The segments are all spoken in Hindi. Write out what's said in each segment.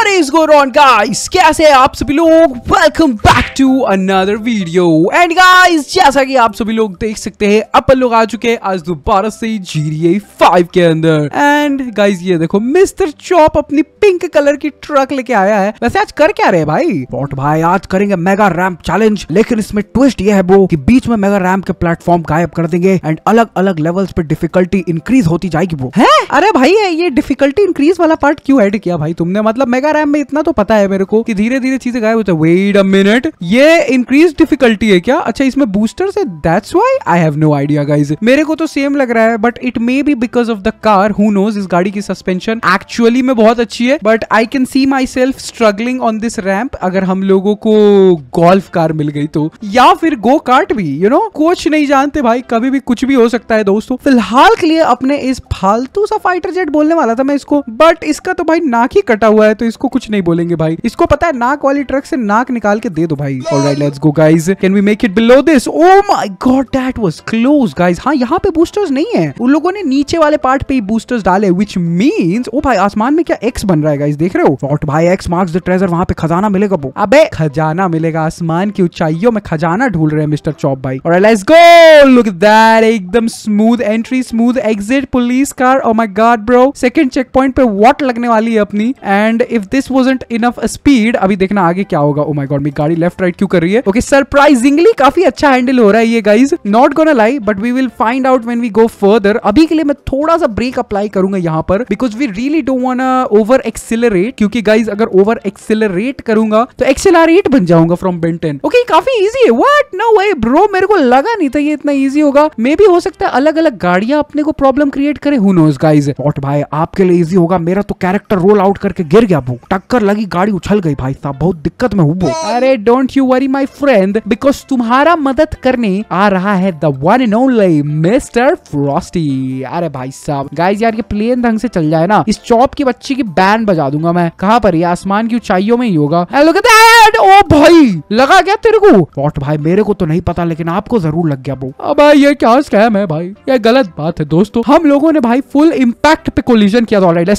What is going on guys? कैसे हैं आप सभी लोग welcome back to another video and जैसा आप सभी लोग देख सकते हैं अपन लोग आ चुके हैं आज दोबारा से के अंदर एंड ये देखो मिस्टर चॉप अपनी पिंक कलर की ट्रक लेके आया है वैसे आज कर क्या रहे भाई भाई आज करेंगे मेगा रैम्प चैलेंज लेकिन इसमें ट्विस्ट ये है वो की बीच में मेगा रैम्प के प्लेटफॉर्म गायब कर देंगे एंड अलग अलग लेवल्स पे डिफिकल्टी इंक्रीज होती जाएगी वो है अरे भाई ये डिफिकल्टी इंक्रीज वाला पार्ट क्यों एड किया भाई तुमने मतलब मेगा पाका रैम में इतना तो पता है मेरे को कि धीरे धीरे चीजें गायब होता है वेट अ मिनट ये इंक्रीज डिफिकल्टी है क्या अच्छा इसमें बूस्टर से that's why I have no idea guys मेरे को तो सेम लग रहा है but it may be because of the car who knows इस गाड़ी की सस्पेंशन एक्चुअली में बहुत अच्छी है but I can see myself struggling on this ramp अगर हम लोगों को गोल्फ कार मिल गई तो या फिर गो कार्ट भी यू you नो know? कुछ नहीं जानते भाई कभी भी कुछ भी हो सकता है दोस्तों फिलहाल के लिए अपने इस फालतू सा फाइटर जेट बोलने वाला था मैं इसको बट इसका तो भाई नाक ही कटा हुआ है तो इसको इसको कुछ नहीं बोलेंगे भाई इसको पता है नाक वाली ट्रक से नाक निकाल के दे दो भाई alright let's go guys can we make it below this oh my god that was close guys हाँ यहाँ पे बूस्टर्स नहीं है उन लोगों ने नीचे वाले पार्ट पे बूस्टर्स डाले विच मीन ओ भाई आसमान में क्या एक्स बन रहा है गाइस देख रहे हो शॉट भाई एक्स मार्क्स द ट्रेजर वहाँ पे खजाना मिलेगा वो अब खजाना मिलेगा आसमान की ऊंचाइयों में खजाना ढूंढ रहे हैं मिस्टर चौप भाई और लेट्स गो लुक दैट एकदम smooth entry smooth exit police car oh my god bro second check point पे व्हाट लगने वाली है अपनी and if this wasn't enough speed अभी देखना आगे क्या होगा ओ माई गॉड मेरी गाड़ी लेफ्ट राइट क्यों कर रही है ओके सरप्राइजिंगली काफी अच्छा हैंडल हो रहा है ये guys not gonna lie but we will find out when we go further अभी के लिए मैं थोड़ा सा ब्रेक अप्लाई करूंगा यहाँ पर because we really don't want over accelerate क्योंकि गाइज अगर ओवर एक्सिलरेट करूंगा तो एक्सिलरेट बन जाऊंगा फ्रॉम बेंटेन ओके काफी ईजी है वट नो वे ब्रो मेरे को लगा नहीं था ये इतना ईजी होगा मे भी हो सकता है अलग अलग गाड़ियां अपने को प्रॉब्लम क्रिएट करे हु नोज गाइज वॉट भाई आपके लिए ईजी होगा मेरा तो कैरेक्टर रोल आउट करके गिर गया भू टक्कर लगी गाड़ी उछल गई भाई साहब बहुत दिक्कत में हूँ अरे don't you worry my friend because तुम्हारा मदद करने आ रहा है the one and only mister Frosty अरे भाई साहब गाइस यार ये प्लेन ढंग से चल जाए ना इस चौप की बच्ची की बैंड बजा दूंगा मैं कहाँ पर ये आसमान की ऊंचाइयों में ही होगा ओ भाई लगा क्या तेरे को वॉट भाई मेरे को तो नहीं पता लेकिन आपको जरूर लग गया ब्रो अब ये क्या स्कैम है भाई ये गलत बात है दोस्तों हम लोगों ने भाई फुल इम्पैक्ट पे कोलिजन किया था ऑलरेडी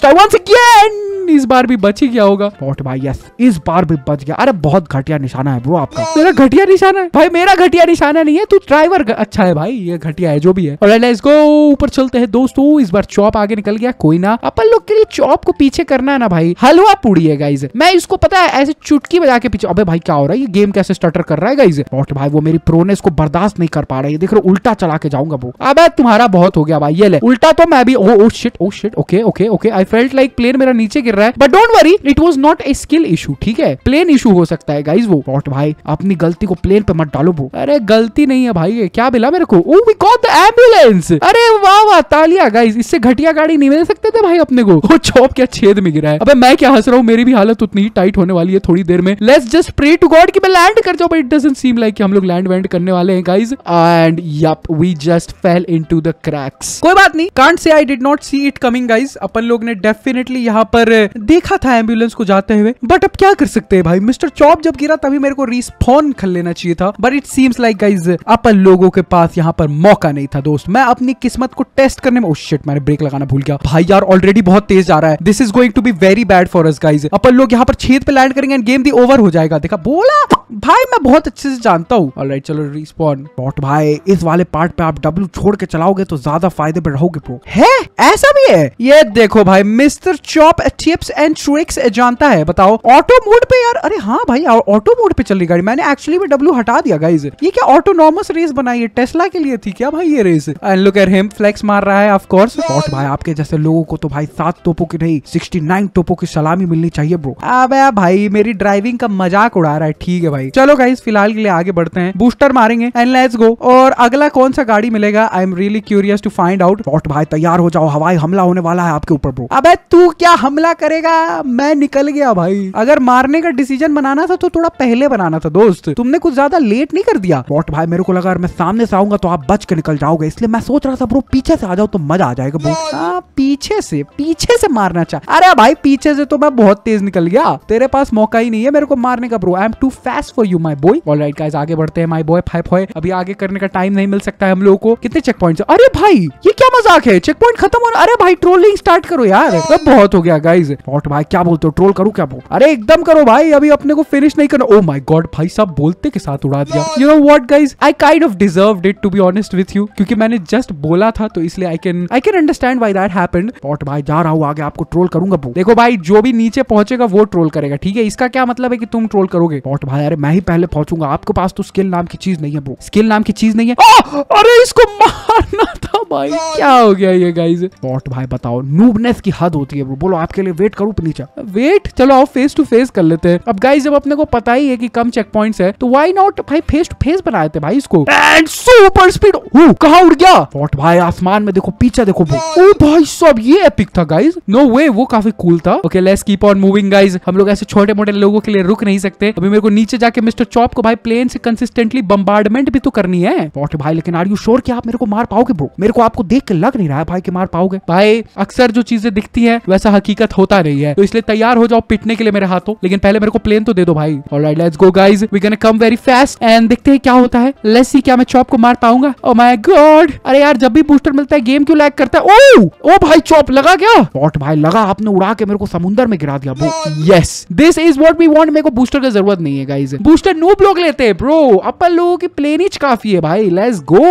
इस बार भी बची गया होगा पॉट भाई यस इस बार भी बच गया अरे बहुत घटिया निशाना है ब्रो आपका मेरा घटिया निशाना है भाई मेरा घटिया निशाना नहीं है तू ड्राइवर अच्छा है भाई ये घटिया है जो भी है और लेट्स गो ऊपर चलते हैं दोस्तों इस बार चौप आगे निकल गया कोई ना अपन लोग के लिए चौप को पीछे करना है ना भाई हलवा पूड़ी है गाइज मैं इसको पता है ऐसे चुटकी बजा के पीछे अबे भाई क्या हो रहा है ये गेम कैसे स्टटर कर रहा है गाइज पॉट भाई वो मेरी प्रोनेस को बर्दाश्त नहीं कर पा रहा है देख रहे उल्टा चला के जाऊंगा वो अब तुम्हारा बहुत हो गया भाई ये ले उल्टा तो मैं भी oh oh shit oh shit okay okay okay I felt like plane मेरा नीचे गिर रहा है but don't worry it was not a skill issue ठीक है प्लेन इशू हो सकता है गाइज वो वॉट भाई अपनी गलती को प्लेन पे मत डालो वो अरे गलती नहीं है भाई क्या मिला मेरे को द oh, एम्बुलेंस अरे वाह वाह तालिया गाइज इससे घटिया गाड़ी नहीं मिल सकते थे भाई अपने को वो चौप क्या छेद में गिरा है अबे मैं क्या हंस रहा हूँ मेरी भी हालत उतनी ही टाइट होने वाली है थोड़ी देर में let's just pray to God की मैं लैंड कर जाऊ इट डजंट सीम लाइक हम लोग लैंड वैंड करने वाले हैं guys and yup we just fell into the cracks कोई बात नहीं can't say I did not see it coming guys अपन लोग ने डेफिनेटली यहाँ पर देखा था एम्बुलेंस एम्बुलेंस को जाते हुए बट अब क्या कर सकते हैं भाई मिस्टर चॉप जब गिरा तभी मेरे को रिस्पॉन कर लेना चाहिए था but it seems like guys अपन लोगों के पास यहाँ पर मौका नहीं था दोस्त मैं अपनी किस्मत को टेस्ट करने में शिट oh, मैंने ब्रेक लगाना भूल गया भाई यार ऑलरेडी बहुत तेज जा रहा है this is going to be very bad for us guys अपन लोग यहाँ पर छेद पे लैंड करेंगे एंड गेम भी ओवर हो जाएगा देखा बोला भाई मैं बहुत अच्छे से जानता हूँ ऑलराइट चलो रिस्पॉन बॉट भाई इस वाले पार्ट पे आप डब्ल्यू छोड़ के चलाओगे तो ज्यादा फायदे पर रहोगे प्रो है ऐसा भी है ये देखो भाई mister Chop tips and trick max जानता है बताओ ऑटो मोड पे यार अरे हाँ भाई ऑटो मोड पे चल रही गाड़ी मैंने एक्चुअली में डब्ल्यू हटा दिया गाइज ये क्या ऑटोनॉमस रेस बनाई है टेस्ला के लिए थी क्या भाई ये race and look at him flex मार रहा है ऑफ कोर्स और भाई आपके जैसे लोगों को तो भाई सात टोपों की नहीं सिक्सटी नाइन टोपों की सलामी मिलनी चाहिए ब्रो अब भाई मेरी ड्राइविंग का मजाक उड़ा रहा है ठीक है भाई चलो गाइज फिलहाल के लिए आगे बढ़ते हैं बूस्टर मारेंगे एंड लेट्स गो और अगला कौन सा गाड़ी मिलेगा I am really curious to find out भाई तैयार हो जाओ हवाई हमला होने वाला है आपके ऊपर ब्रो अब तू क्या हमला करेगा मैं निकल गया भाई अगर मारने का डिसीजन बनाना था तो थोड़ा पहले बनाना था दोस्त तुमने कुछ ज्यादा लेट नहीं कर दिया बॉट भाई मेरे को लगा मैं सामने से आऊंगा तो आप बच के निकल जाओगे इसलिए मैं सोच रहा था ब्रो पीछे से आ जाओ तो मजा आ जाएगा ब्रो हाँ, पीछे से पीछे से मारना चाह अरे भाई पीछे से तो मैं बहुत तेज निकल गया तेरे पास मौका ही नहीं है मेरे को मारने का bro I am too fast for you my boy all right guys आगे बढ़ते हैं माई बॉय फाइव बॉय अभी आगे करने का टाइम नहीं मिल सकता है हम लोगों को कितने चेक पॉइंट अरे भाई ये क्या मजाक है चेक पॉइंट खत्म हो अरे भाई ट्रोलिंग स्टार्ट करो यार बहुत हो गया गाइज बॉट भाई क्या बोलते हो ट्रोल करूँ क्या वो अरे एकदम करो भाई अभी अपने को फिनिश नहीं करना ओ माई गॉड भाई साहब बोलते के साथ उड़ा दिया you know what guys I kind of deserve it to be honest with you क्योंकि मैंने जस्ट बोला था तो इसलिए I can I can understand why that happen पॉट भाई जा रहा हूँ आगे आपको ट्रोल करूंगा देखो भाई जो भी नीचे पहुंचेगा वो ट्रोल करेगा ठीक है इसका क्या मतलब है कि तुम ट्रोल करोगे पॉट भाई अरे मैं ही पहले पहुंचूंगा आपके पास तो स्किल नाम की चीज नहीं है ब्रो स्किल नाम की चीज नहीं है आ, oh! oh! अरे इसको मारना था भाई क्या हो गया ये गाइज पॉट भाई बताओ नूबनेस की हद होती है ब्रो बोलो आपके लिए वेट करूँ नीचे वेट चलो आओ फेस टू फेस कर लेते हैं अब गाइस जब अपने को पता ही है कि कम चेक पॉइंट है तो वाई नॉट भाई फेस टू फेस बना देते भाई इसको एंड सुपर स्पीड कहा उड़ गया वॉट भाई आसमान में देखो पीछे देखो भाई ओ भाई सब ये एपिक था गाइज नो वे वो काफी कूल था okay let's keep on moving guys हम लोग ऐसे छोटे मोटे लोगों के लिए रुक नहीं सकते अभी मेरे को नीचे जाके मिस्टर चॉप को भाई प्लेन से कंसिस्टेंटली बम्बार्डमेंट भी तो करनी है वॉट भाई लेकिन आर यू श्योर की आप मेरे को मार पाओगे ब्रो मेरे को आपको देख के लग नहीं रहा है भाई की मार पाओगे भाई अक्सर जो चीजें दिखती है वैसा हकीकत होता नहीं है तो इसलिए तैयार हो जाओ पिटने के लिए मेरे हाथों लेकिन पहले मेरे को प्लेन तो दे दो भाई alright let's go guys we can come very fast and देखते हैं क्या होता है लेट्स सी क्या मैं चॉप को मार पाऊंगा ओ माय गॉड अरे यार जब भी बूस्टर मिलता है गेम क्यों लैग करता है ओ oh! ओ oh भाई चॉप लगा क्या शॉट भाई लगा आपने उड़ा के मेरे को समुद्र में गिरा दिया yes this is what we want मेरे को बूस्टर की जरूरत नहीं है गाइज बूस्टर नूब लोग लेते हैं ब्रो अपन लोगों की प्लेन ही काफी है भाई let's go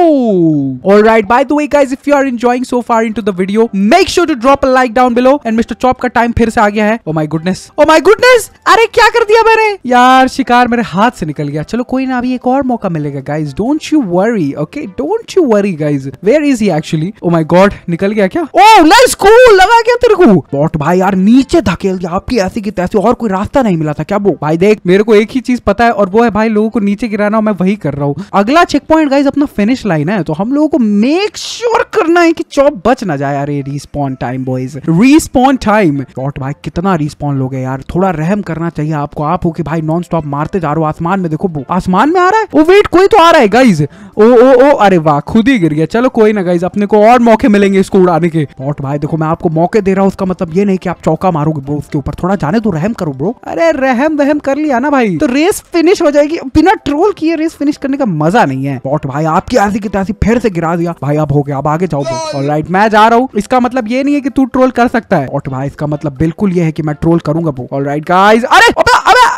alright by the way guys if you are enjoying so far into the video make sure to drop a like down below and mister Chop का टाइम फिर से आ गया है oh my goodness oh my goodness अरे क्या कर दिया मैंने यार शिकार मेरे हाथ से निकल गया चलो कोई ना अभी एक और मौका मिलेगा guys don't you worry okay don't you worry guys where is he actually oh my God निकल गया क्या ओ नाइस कूल लगा क्या तेरे को बॉट भाई यार नीचे धकेल दिया आपकी ऐसी की तैसी और कोई रास्ता नहीं मिला था क्या वो भाई देख मेरे को एक ही चीज पता है और वो है भाई लोगों को नीचे गिराना मैं वही कर रहा हूँ अगला चेक पॉइंट गाइज अपना फिनिश लाइन है तो हम लोगों को मेक श्योर करना है कि चौप बच ना जाए अरे respawn time boys respond time bot भाई कितना रिस्पॉन लोगे यार थोड़ा रहम करना चाहिए आपको आप हो कि भाई नॉन स्टॉप मारते जा रहे हो आसमान में देखो आसमान में आ रहा है ओ वेट कोई तो आ रहा है गाइज ओ ओ ओ अरे वाह खुद ही गिर गया चलो कोई ना गाइज अपने को और मौके मिलेंगे इसको उड़ाने के बॉट भाई देखो मैं आपको मौके दे रहा हूँ उसका मतलब ये नहीं की आप चौका मारोगे ब्रो उसके ऊपर थोड़ा जाने तो रहम करो ब्रो अरे रहम वहम कर लिया ना भाई तो रेस फिनिश हो जाएगी बिना ट्रोल किए रेस फिनिश करने का मजा नहीं है बॉट भाई आपकी आधी की तैसी फिर से गिरा दिया भाई अब हो गया अब आगे जाओ राइट मैं जा रहा हूँ इसका मतलब ये नहीं है कि तू ट्रोल कर सकता है बॉट भाई इसका मतलब बिल्कुल ये है कि मैं ट्रोल करूंगा वो ऑलराइट गाइस अरे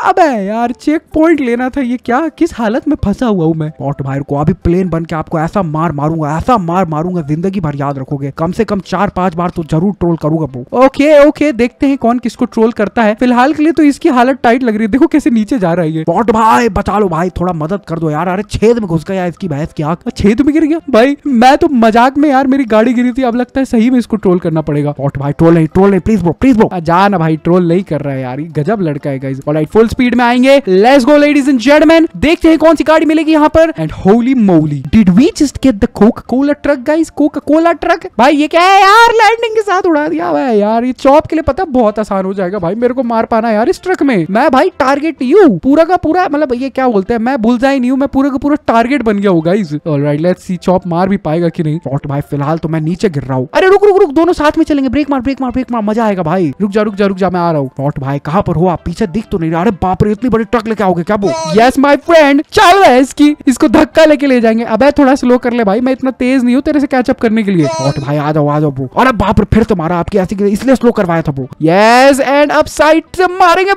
अब यार चेक पॉइंट लेना था ये क्या किस हालत में फंसा हुआ हूँ मैं पॉट भाई को अभी प्लेन बन के आपको ऐसा मार मारूंगा ऐसा मार मारूंगा जिंदगी भर याद रखोगे कम से कम चार पांच बार तो जरूर ट्रोल करूंगा वो ओके ओके देखते हैं कौन किसको ट्रोल करता है फिलहाल के लिए तो इसकी हालत टाइट लग रही है देखो कैसे नीचे जा रही है ये भाई बचा लो भाई थोड़ा मदद कर दो यार अरे छेद में घुस गया इसकी भैंस की आंख छेद में गिर गया भाई मैं तो मजाक में यार मेरी गाड़ी गिरी थी अब लगता है सही में इसको ट्रोल करना पड़ेगा पॉट भाई ट्रोल नहीं ट्रोल नहीं प्लीज ब्रो प्लीज ब्रो जाना भाई ट्रोल नहीं कर रहा है यार गजब लड़का है फुल स्पीड में आएंगे let's go ladies and gentlemen देखते हैं कौन सी गाड़ी मिलेगी यहाँ पर and holy moly did we just get the Coca Cola truck guys Coca Cola truck भाई ये क्या है यार लैंडिंग के साथ उड़ा दिया भाई यार ये चौप के लिए पता बहुत आसान हो जाएगा भाई मेरे को मार पाना यार इस ट्रक में मैं भाई टारगेट यू पूरा का पूरा मतलब ये क्या बोलते हैं मैं भूल जाए नहीं हूँ मैं पूरा का पूरा टारगेट बन गया हूँ guys alright let's see Chop मार भी पाएगा कि नहीं शॉट भाई फिलहाल तो मैं नीचे गिर रहा हूँ अरे रुक रुक रुक दोनों साथ में चलेंगे ब्रेक मार ब्रेक मार ब्रेक मार मजा आएगा भाई रुक जा रुक जा रुक जा मैं आ रहा हूँ शॉट भाई कहाँ पर हो आप पीछे दिख तो नहीं रहा अरे बाप रे इतनी बड़ी ट्रक लेके आओगे क्या वो यस माय फ्रेंड चल रहा है इसकी इसको धक्का लेके ले जाएंगे अबे थोड़ा स्लो कर ले भाई मैं इतना तेज नहीं हूँ तेरे से कैचअप करने के लिए और भाई आ जाओ आ जाओ वो अब बाप रे फिर तो मारा आपकी ऐसी इसलिए स्लो करवाया था वो यस एंड अब साइड से मारेंगे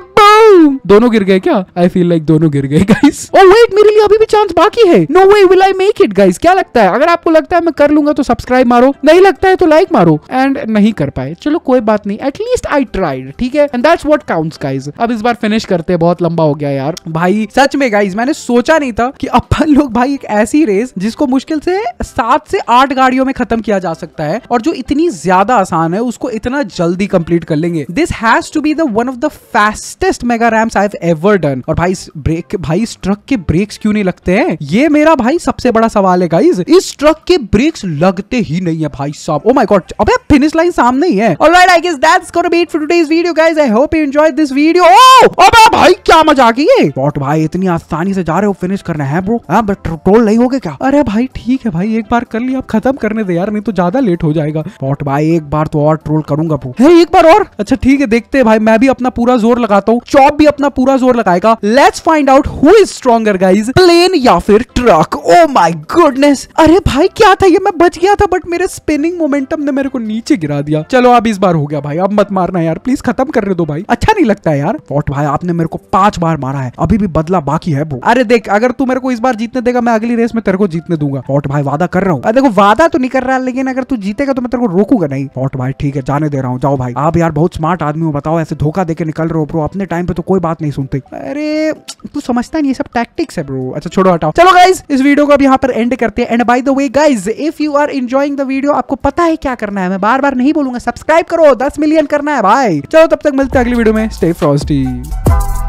दोनों गिर गए क्या आई फील लाइक दोनों गिर गए गाइस ओह वेट मेरे लिए अभी भी चांस बाकी है no way will I make it guys क्या लगता है अगर आपको लगता है मैं कर लूंगा तो सब्सक्राइब मारो नहीं लगता है तो लाइक मारो एंड नहीं कर पाए चलो कोई बात नहीं एटलीस्ट आई ट्राइड ठीक है and that's what counts guys अब इस बार फिनिश करते अरे बहुत लंबा हो गया यार भाई सच में गाइज मैंने सोचा नहीं था कि अपन लोग भाई एक ऐसी रेस जिसको मुश्किल से सात से आठ गाड़ियों में खत्म किया जा सकता है और जो इतनी ज्यादा आसान है उसको इतना जल्दी कंप्लीट कर लेंगे this has to be the one of the fastest mega ramps I have ever done और भाई ब्रेक भाई इस ट्रक के ब्रेक्स क्यों नहीं लगते हैं ये मेरा भाई सबसे बड़ा सवाल है गाइज इस ट्रक के ब्रेक्स लगते ही नहीं है भाई साहब ओ माय गॉड अबे फिनिश लाइन सामने ही है alright I guess that's gonna be it for today's video guys I hope you enjoyed this video oh अबे भाई भाई क्या मजा आ गई ये डॉट भाई इतनी आसानी से जा रहे हो फिनिश करना है ब्रो अब ट्रोल नहीं होगे क्या अरे भाई ठीक है भाई एक बार कर लिया अब खत्म करने दे यार नहीं तो ज्यादा लेट हो जाएगा डॉट भाई एक बार तो और ट्रोल करूंगा ब्रो है एक बार और अच्छा ठीक है देखते हैं भाई मैं भी अपना पूरा जोर लगाता हूँ चॉप भी अपना पूरा जोर लगाएगा let's find out who is stronger guys plane या फिर ट्रक ओ माई गुडनेस अरे भाई क्या था ये मैं बच गया था बट मेरे स्पिनिंग मोमेंटम ने मेरे को नीचे गिरा दिया चलो अब इस बार हो गया भाई अब मत मारना यार प्लीज खत्म करने दो भाई अच्छा नहीं लगता यार वॉट भाई आपने मेरे को को पांच बार मारा है अभी भी बदला बाकी है वो अरे देख अगर तू मेरे को इस बार जीतने देगा मैं अगली रेस में तेरे को जीतने दूंगा पॉट भाई वादा कर रहा हूँ देखो वादा तो नहीं कर रहा लेकिन अगर तू जीतेगा तो मैं तेरे को रोकूंगा नहीं पॉट भाई ठीक है जाने दे रहा हूँ जाओ भाई आप यार बहुत स्मार्ट आदमी हो बताओ ऐसे धोखा देकर निकल रहे हो ब्रो अपने टाइम पे तो कोई बात नहीं सुनते अरे तू समझता नहीं ये सब टैक्टिक्स है ब्रो अच्छा छोड़ो हटाओ चलो गाइज इस वीडियो को अब यहाँ पर एंड करते हैं and by the way guys if you are enjoying the video आपको पता है क्या करना है मैं बार बार नहीं बोलूंगा सब्सक्राइब करो दस मिलियन करना है भाई चलो तब तक मिलते हैं अगली वीडियो में स्टे फ्रॉस्टी